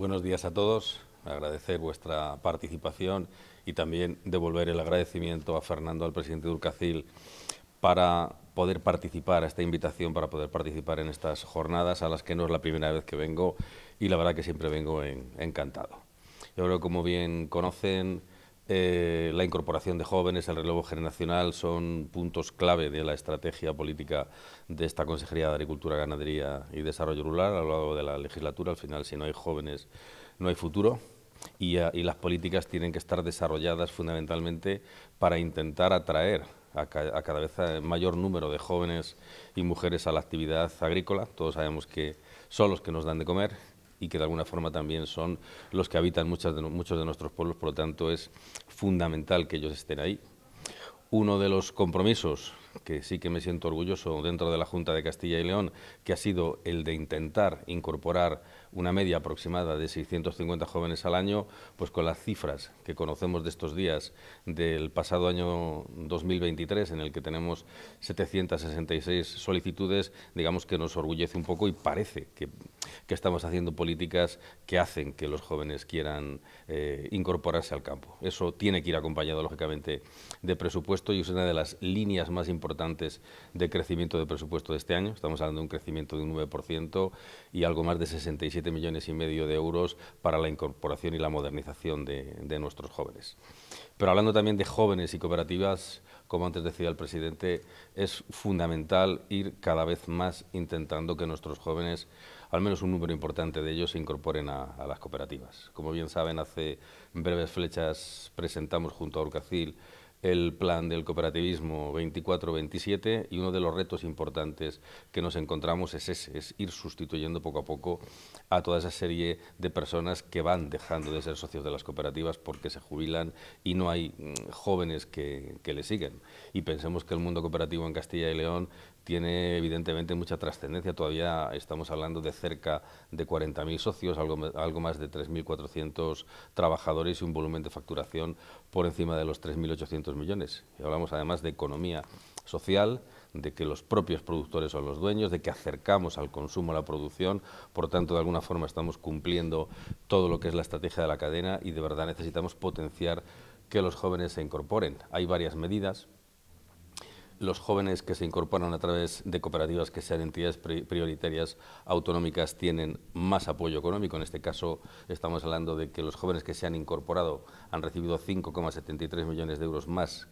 Buenos días a todos. Agradecer vuestra participación y también devolver el agradecimiento a Fernando, al presidente de para poder participar, a esta invitación para poder participar en estas jornadas, a las que no es la primera vez que vengo y la verdad que siempre vengo encantado. Yo creo que como bien conocen, eh, la incorporación de jóvenes, el relevo generacional son puntos clave de la estrategia política de esta Consejería de Agricultura, Ganadería y Desarrollo Rural a lo largo de la legislatura. Al final, si no hay jóvenes, no hay futuro. Y, eh, las políticas tienen que estar desarrolladas fundamentalmente para intentar atraer a, cada vez eh, mayor número de jóvenes y mujeres a la actividad agrícola. Todos sabemos que son los que nos dan de comer y que de alguna forma también son los que habitan muchas de, muchos de nuestros pueblos, por lo tanto es fundamental que ellos estén ahí. Uno de los compromisos que sí que me siento orgulloso dentro de la Junta de Castilla y León, que ha sido el de intentar incorporar una media aproximada de 650 jóvenes al año, pues con las cifras que conocemos de estos días del pasado año 2023, en el que tenemos 766 solicitudes, digamos que nos orgullece un poco y parece que, que estamos haciendo políticas que hacen que los jóvenes quieran eh, incorporarse al campo. Eso tiene que ir acompañado, lógicamente, de presupuesto y es una de las líneas más importantes importantes de crecimiento de presupuesto de este año. Estamos hablando de un crecimiento de un 9% y algo más de 67 millones y medio de euros para la incorporación y la modernización de, nuestros jóvenes. Pero hablando también de jóvenes y cooperativas, como antes decía el presidente, es fundamental ir cada vez más intentando que nuestros jóvenes, al menos un número importante de ellos, se incorporen a, a las cooperativas. Como bien saben, hace breves flechas presentamos junto a Urcacil el plan del cooperativismo 24-27 y uno de los retos importantes que nos encontramos es ese, es ir sustituyendo poco a poco a toda esa serie de personas que van dejando de ser socios de las cooperativas porque se jubilan y no hay mm, jóvenes que, que le siguen. Y pensemos que el mundo cooperativo en Castilla y León tiene evidentemente mucha trascendencia, todavía estamos hablando de cerca de 40.000 socios, algo, algo más de 3.400 trabajadores y un volumen de facturación por encima de los 3.800 millones. Y hablamos además de economía social, de que los propios productores son los dueños, de que acercamos al consumo a la producción, por tanto, de alguna forma estamos cumpliendo todo lo que es la estrategia de la cadena y de verdad necesitamos potenciar que los jóvenes se incorporen. Hay varias medidas, los jóvenes que se incorporan a través de cooperativas que sean entidades prioritarias autonómicas tienen más apoyo económico. En este caso estamos hablando de que los jóvenes que se han incorporado han recibido 5,73 millones de euros más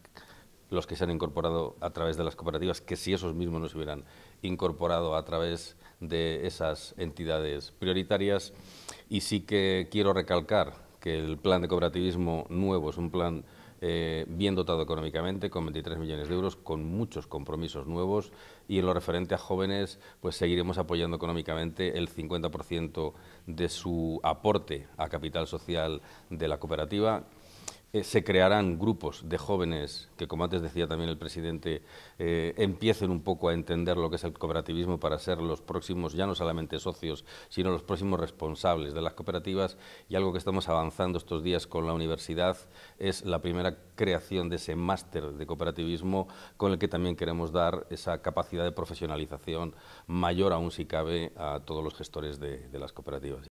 los que se han incorporado a través de las cooperativas que si esos mismos no se hubieran incorporado a través de esas entidades prioritarias. Y sí que quiero recalcar que el plan de cooperativismo nuevo es un plan eh, bien dotado económicamente, con 23 millones de euros, con muchos compromisos nuevos y en lo referente a jóvenes, pues seguiremos apoyando económicamente el 50% de su aporte a capital social de la cooperativa eh, se crearán grupos de jóvenes que, como antes decía también el presidente, eh, empiecen un poco a entender lo que es el cooperativismo para ser los próximos, ya no solamente socios, sino los próximos responsables de las cooperativas. Y algo que estamos avanzando estos días con la universidad es la primera creación de ese máster de cooperativismo con el que también queremos dar esa capacidad de profesionalización mayor aún si cabe a todos los gestores de las cooperativas.